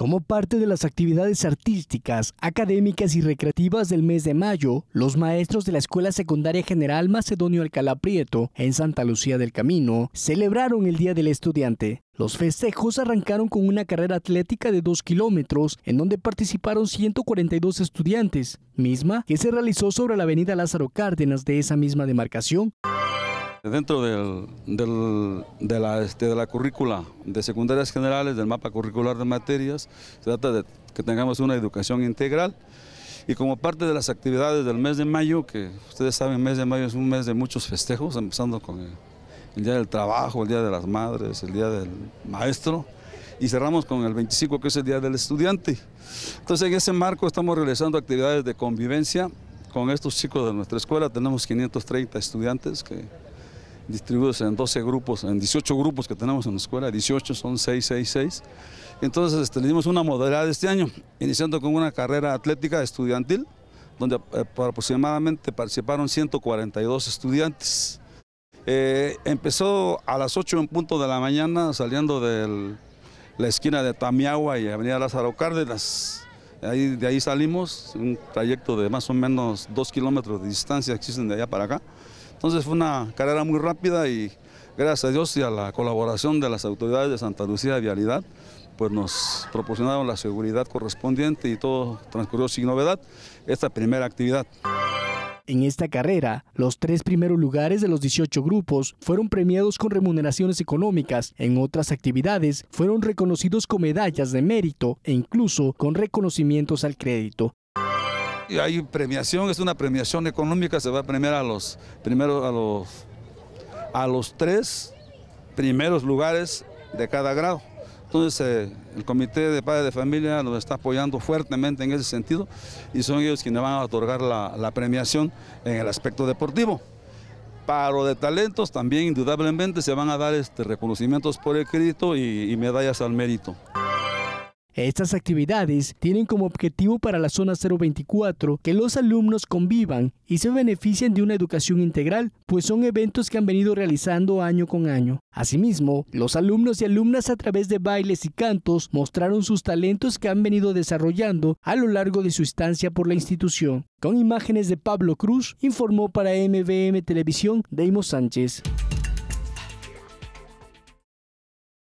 Como parte de las actividades artísticas, académicas y recreativas del mes de mayo, los maestros de la Escuela Secundaria General Macedonio Alcalá Prieto, en Santa Lucía del Camino, celebraron el Día del Estudiante. Los festejos arrancaron con una carrera atlética de 2 kilómetros, en donde participaron 142 estudiantes, misma que se realizó sobre la avenida Lázaro Cárdenas de esa misma demarcación. Dentro de, la, este, de currícula de secundarias generales, del mapa curricular de materias, se trata de que tengamos una educación integral y como parte de las actividades del mes de mayo, que ustedes saben, el mes de mayo es un mes de muchos festejos, empezando con el Día del Trabajo, el Día de las Madres, el Día del Maestro, y cerramos con el 25 que es el Día del Estudiante. Entonces en ese marco estamos realizando actividades de convivencia con estos chicos de nuestra escuela. Tenemos 530 estudiantes que distribuidos en 12 grupos, en 18 grupos que tenemos en la escuela, 18 son 666. Entonces este, entonces dimos una modalidad este año, iniciando con una carrera atlética estudiantil, donde eh, aproximadamente participaron 142 estudiantes. Eh, empezó a las 8 en punto de la mañana, saliendo de la esquina de Tamiagua y Avenida Lázaro Cárdenas. de ahí salimos, un trayecto de más o menos 2 kilómetros de distancia existen de allá para acá. Entonces fue una carrera muy rápida y gracias a Dios y a la colaboración de las autoridades de Santa Lucía de Vialidad, pues nos proporcionaron la seguridad correspondiente y todo transcurrió sin novedad esta primera actividad. En esta carrera, los tres primeros lugares de los 18 grupos fueron premiados con remuneraciones económicas. En otras actividades, fueron reconocidos con medallas de mérito e incluso con reconocimientos al crédito hay premiación, es una premiación económica, se va a premiar a los, a los, a los tres primeros lugares de cada grado. Entonces eh, el Comité de Padres de Familia nos está apoyando fuertemente en ese sentido y son ellos quienes van a otorgar la, premiación en el aspecto deportivo. Para lo de talentos también indudablemente se van a dar este, reconocimientos por el crédito y medallas al mérito. Estas actividades tienen como objetivo para la zona 024 que los alumnos convivan y se beneficien de una educación integral, pues son eventos que han venido realizando año con año. Asimismo, los alumnos y alumnas a través de bailes y cantos mostraron sus talentos que han venido desarrollando a lo largo de su estancia por la institución. Con imágenes de Pablo Cruz, informó para MVM Televisión Deimos Sánchez.